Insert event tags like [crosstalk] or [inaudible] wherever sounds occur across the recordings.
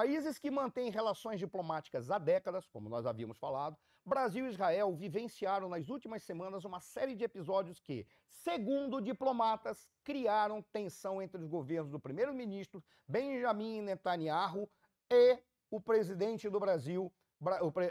Países que mantêm relações diplomáticas há décadas, como nós havíamos falado, Brasil e Israel vivenciaram nas últimas semanas uma série de episódios que, segundo diplomatas, criaram tensão entre os governos do primeiro-ministro Benjamin Netanyahu e o presidente do Brasil,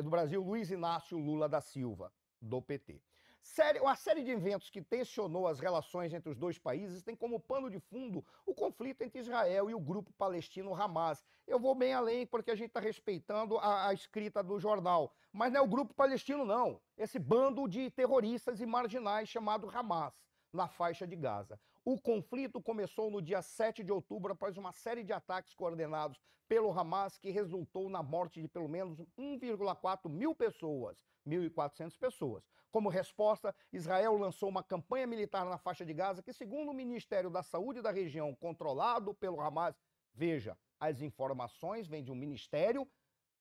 do Brasil Luiz Inácio Lula da Silva, do PT série, uma série de eventos que tensionou as relações entre os dois países tem como pano de fundo o conflito entre Israel e o grupo palestino Hamas. Eu vou bem além porque a gente está respeitando a, a escrita do jornal, mas não é o grupo palestino, não. Esse bando de terroristas e marginais chamado Hamas na faixa de Gaza. O conflito começou no dia 7 de outubro após uma série de ataques coordenados pelo Hamas que resultou na morte de pelo menos 1,4 mil pessoas, 1.400 pessoas. Como resposta, Israel lançou uma campanha militar na faixa de Gaza que, segundo o Ministério da Saúde da região, controlado pelo Hamas, veja, as informações vêm de um ministério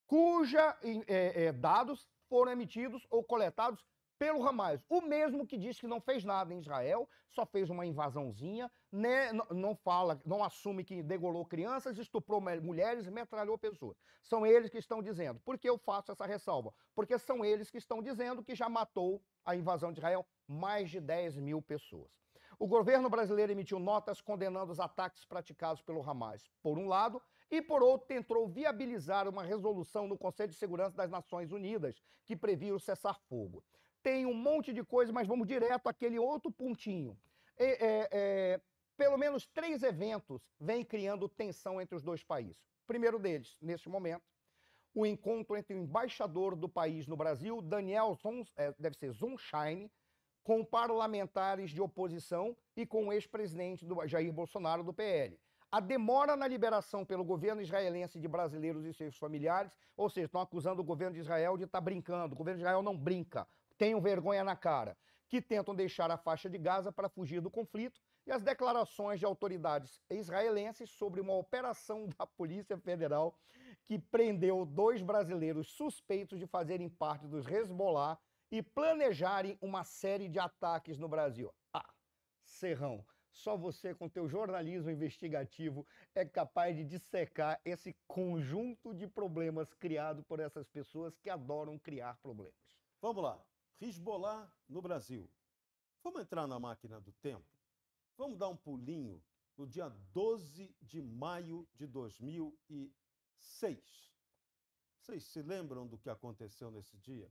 cuja é, é, dados foram emitidos ou coletados pelo Hamas, o mesmo que diz que não fez nada em Israel, só fez uma invasãozinha, né, não fala, não assume que degolou crianças, estuprou mulheres, metralhou pessoas. São eles que estão dizendo. Por que eu faço essa ressalva? Porque são eles que estão dizendo que já matou a invasão de Israel mais de 10 mil pessoas. O governo brasileiro emitiu notas condenando os ataques praticados pelo Hamas, por um lado, e por outro, tentou viabilizar uma resolução no Conselho de Segurança das Nações Unidas que previa o cessar-fogo tem um monte de coisa, mas vamos direto àquele outro pontinho. É, é, é, pelo menos três eventos vêm criando tensão entre os dois países. primeiro deles, neste momento, o encontro entre o embaixador do país no Brasil, Daniel Zon, é, deve ser Zunshine, com parlamentares de oposição e com o ex-presidente Jair Bolsonaro do PL. A demora na liberação pelo governo israelense de brasileiros e seus familiares, ou seja, estão acusando o governo de Israel de estar tá brincando. O governo de Israel não brinca tenham vergonha na cara, que tentam deixar a faixa de Gaza para fugir do conflito e as declarações de autoridades israelenses sobre uma operação [laughs] da Polícia Federal que prendeu dois brasileiros suspeitos de fazerem parte dos Hezbollah e planejarem uma série de ataques no Brasil. Ah, Serrão, só você com teu jornalismo investigativo é capaz de dissecar esse conjunto de problemas criado por essas pessoas que adoram criar problemas. Vamos lá. Hezbollah no Brasil. Vamos entrar na máquina do tempo? Vamos dar um pulinho no dia 12 de maio de 2006. Vocês se lembram do que aconteceu nesse dia?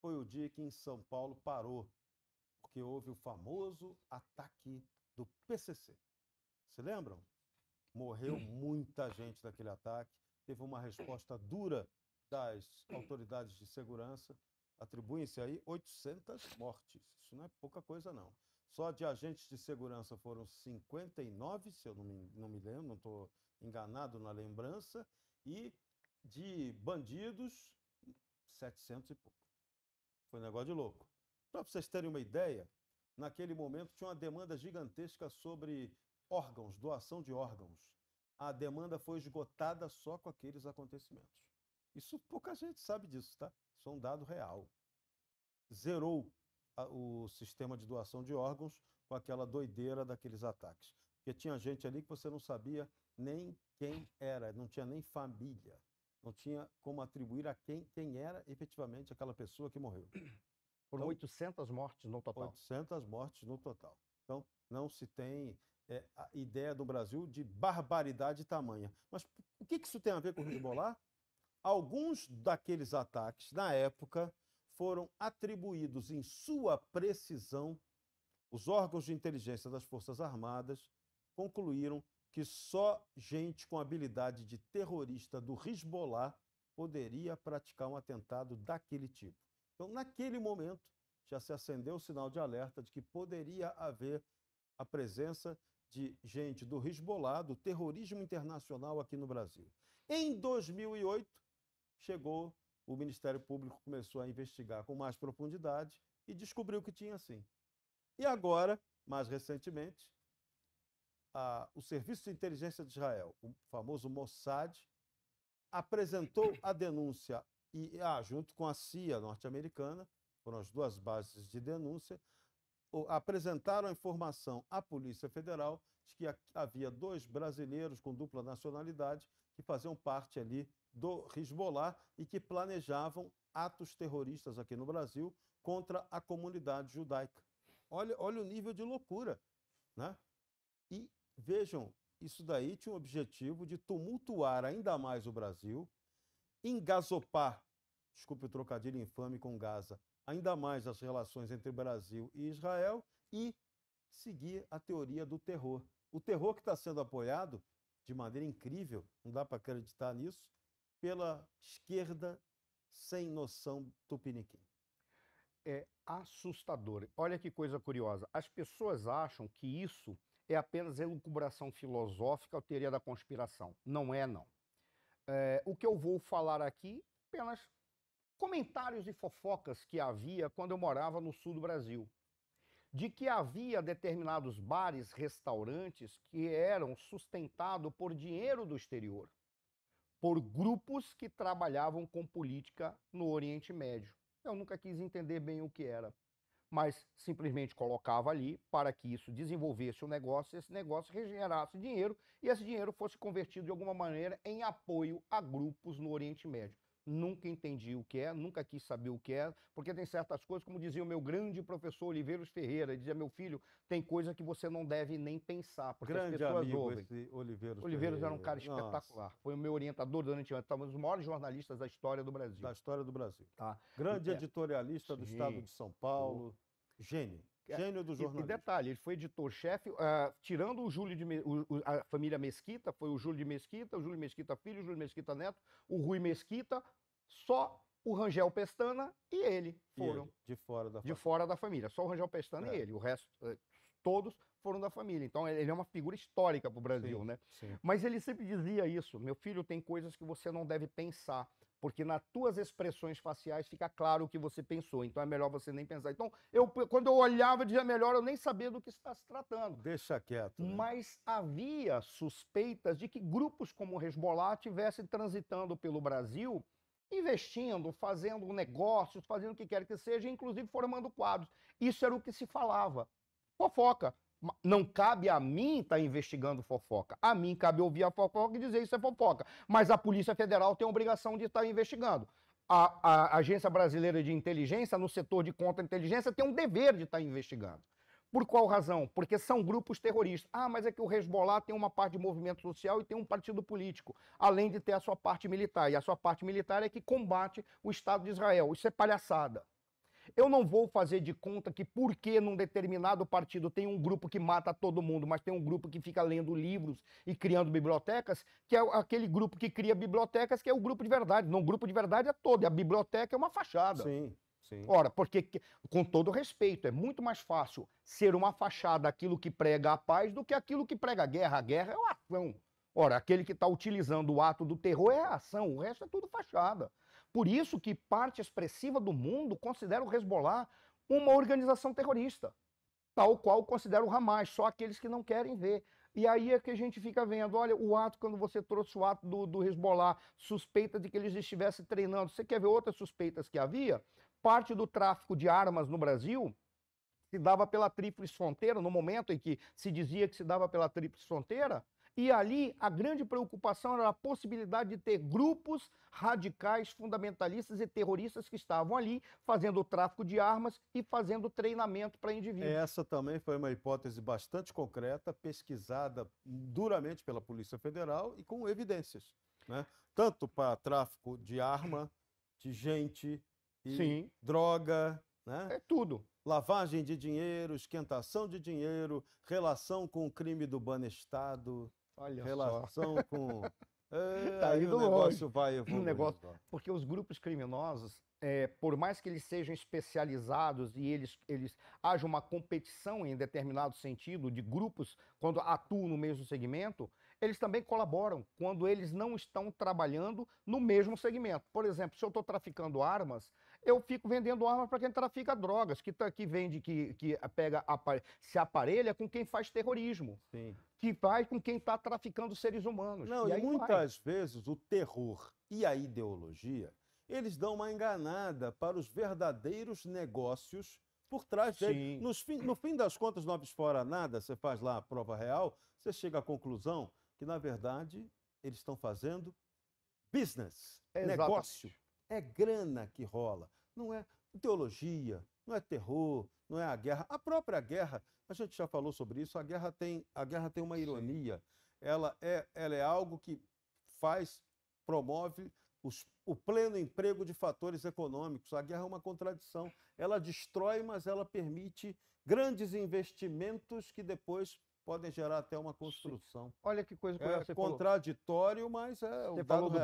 Foi o dia que em São Paulo parou, porque houve o famoso ataque do PCC. Se lembram? Morreu muita gente daquele ataque, teve uma resposta dura das autoridades de segurança atribuem-se aí 800 mortes. Isso não é pouca coisa, não. Só de agentes de segurança foram 59, se eu não me, não me lembro, não estou enganado na lembrança, e de bandidos, 700 e pouco. Foi um negócio de louco. Só para vocês terem uma ideia, naquele momento tinha uma demanda gigantesca sobre órgãos, doação de órgãos. A demanda foi esgotada só com aqueles acontecimentos. Isso pouca gente sabe disso, tá? Isso é um dado real. Zerou a, o sistema de doação de órgãos com aquela doideira daqueles ataques. Porque tinha gente ali que você não sabia nem quem era, não tinha nem família, não tinha como atribuir a quem, quem era efetivamente aquela pessoa que morreu. Foram então, 800 mortes no total. 800 mortes no total. Então, não se tem é, a ideia do Brasil de barbaridade tamanha. Mas o que, que isso tem a ver com o ribolar? Alguns daqueles ataques, na época, foram atribuídos em sua precisão, os órgãos de inteligência das Forças Armadas concluíram que só gente com habilidade de terrorista do Hezbollah poderia praticar um atentado daquele tipo. Então, naquele momento, já se acendeu o sinal de alerta de que poderia haver a presença de gente do Hezbollah, do terrorismo internacional aqui no Brasil. Em 2008, chegou, o Ministério Público começou a investigar com mais profundidade e descobriu que tinha sim. E agora, mais recentemente, a, o Serviço de Inteligência de Israel, o famoso Mossad, apresentou a denúncia, e ah, junto com a CIA norte-americana, foram as duas bases de denúncia, apresentaram a informação à Polícia Federal de que havia dois brasileiros com dupla nacionalidade que faziam parte ali do Hezbollah e que planejavam atos terroristas aqui no Brasil contra a comunidade judaica. Olha, olha o nível de loucura. Né? E vejam, isso daí tinha o objetivo de tumultuar ainda mais o Brasil, engasopar, desculpe o trocadilho infame com Gaza, ainda mais as relações entre Brasil e Israel e seguir a teoria do terror. O terror que está sendo apoiado de maneira incrível, não dá para acreditar nisso, pela esquerda sem noção tupiniquim. É assustador. Olha que coisa curiosa. As pessoas acham que isso é apenas elucubração filosófica ou teoria da conspiração. Não é, não. É, o que eu vou falar aqui apenas comentários e fofocas que havia quando eu morava no sul do Brasil. De que havia determinados bares, restaurantes que eram sustentados por dinheiro do exterior, por grupos que trabalhavam com política no Oriente Médio. Eu nunca quis entender bem o que era, mas simplesmente colocava ali para que isso desenvolvesse o um negócio, esse negócio regenerasse dinheiro e esse dinheiro fosse convertido de alguma maneira em apoio a grupos no Oriente Médio nunca entendi o que é, nunca quis saber o que é, porque tem certas coisas, como dizia o meu grande professor Oliveiros Ferreira, ele dizia, meu filho, tem coisa que você não deve nem pensar, porque grande as pessoas amigo ouvem. Esse Oliveiros, Oliveiros Ferreira. era um cara espetacular, Nossa. foi o meu orientador durante anos, um dos maiores jornalistas da história do Brasil. Da história do Brasil. Tá. Grande então, é. editorialista sim. do estado de São Paulo, gênio. É, Gênio do jornalismo. E, detalhe, ele foi editor-chefe, uh, tirando o Júlio de Me... o, a família Mesquita, foi o Júlio de Mesquita, o Júlio Mesquita filho, o Júlio Mesquita neto, o Rui Mesquita, só o Rangel Pestana e ele foram. E ele, de fora da família. De fora da família. Só o Rangel Pestana é. e ele. O resto, eh, todos foram da família. Então ele é uma figura histórica para o Brasil, sim, né? Sim. Mas ele sempre dizia isso: meu filho, tem coisas que você não deve pensar porque nas tuas expressões faciais fica claro o que você pensou, então é melhor você nem pensar. Então, eu, quando eu olhava, eu dizia melhor eu nem sabia do que está se tratando. Deixa quieto. Né? Mas havia suspeitas de que grupos como o Hezbollah estivessem transitando pelo Brasil, investindo, fazendo negócios, fazendo o que quer que seja, inclusive formando quadros. Isso era o que se falava. Fofoca. Não cabe a mim estar tá investigando fofoca. A mim cabe ouvir a fofoca e dizer isso é fofoca. Mas a Polícia Federal tem a obrigação de estar tá investigando. A, a, Agência Brasileira de Inteligência, no setor de contra-inteligência, tem um dever de estar tá investigando. Por qual razão? Porque são grupos terroristas. Ah, mas é que o Hezbollah tem uma parte de movimento social e tem um partido político, além de ter a sua parte militar. E a sua parte militar é que combate o Estado de Israel. Isso é palhaçada. Eu não vou fazer de conta que porque num determinado partido tem um grupo que mata todo mundo, mas tem um grupo que fica lendo livros e criando bibliotecas, que é aquele grupo que cria bibliotecas, que é o grupo de verdade. Não, o grupo de verdade é todo, e a biblioteca é uma fachada. Sim. Sim. Ora, porque, com todo respeito, é muito mais fácil ser uma fachada aquilo que prega a paz do que aquilo que prega a guerra. A guerra é o ação. Ora, aquele que está utilizando o ato do terror é a ação, o resto é tudo fachada. Por isso que parte expressiva do mundo considera o Hezbollah uma organização terrorista, tal qual considera o Hamas, só aqueles que não querem ver. E aí é que a gente fica vendo, olha, o ato, quando você trouxe o ato do, do Hezbollah, suspeita de que eles estivessem treinando. Você quer ver outras suspeitas que havia? Parte do tráfico de armas no Brasil se dava pela Tríplice Fronteira, no momento em que se dizia que se dava pela Tríplice Fronteira, e ali a grande preocupação era a possibilidade de ter grupos radicais, fundamentalistas e terroristas que estavam ali fazendo o tráfico de armas e fazendo treinamento para indivíduos. Essa também foi uma hipótese bastante concreta, pesquisada duramente pela Polícia Federal e com evidências, né? tanto para tráfico de arma, de gente, droga. Né? É tudo lavagem de dinheiro, esquentação de dinheiro, relação com o crime do banestado, Olha relação só. [laughs] com. Tá é, tá aí o negócio longe. vai evoluindo. Negócio, porque os grupos criminosos, é, por mais que eles sejam especializados e eles, eles haja uma competição em determinado sentido de grupos quando atuam no mesmo segmento, eles também colaboram quando eles não estão trabalhando no mesmo segmento. Por exemplo, se eu estou traficando armas, eu fico vendendo armas para quem trafica drogas, que, tá, que vende, que, que pega, se aparelha com quem faz terrorismo. Sim. Que vai com quem está traficando seres humanos. Não, e, e muitas vai. vezes o terror e a ideologia, eles dão uma enganada para os verdadeiros negócios por trás dele. Nos, no fim das contas, não absfora nada, você faz lá a prova real, você chega à conclusão que, na verdade, eles estão fazendo business, Exatamente. negócio. É grana que rola, não é teologia, não é terror, não é a guerra. A própria guerra, a gente já falou sobre isso, a guerra tem, a guerra tem uma ironia. Ela é, ela é algo que faz, promove os, o pleno emprego de fatores econômicos. A guerra é uma contradição. Ela destrói, mas ela permite grandes investimentos que depois podem gerar até uma construção. Olha que coisa que é, você contraditório, falou. mas é você o falou do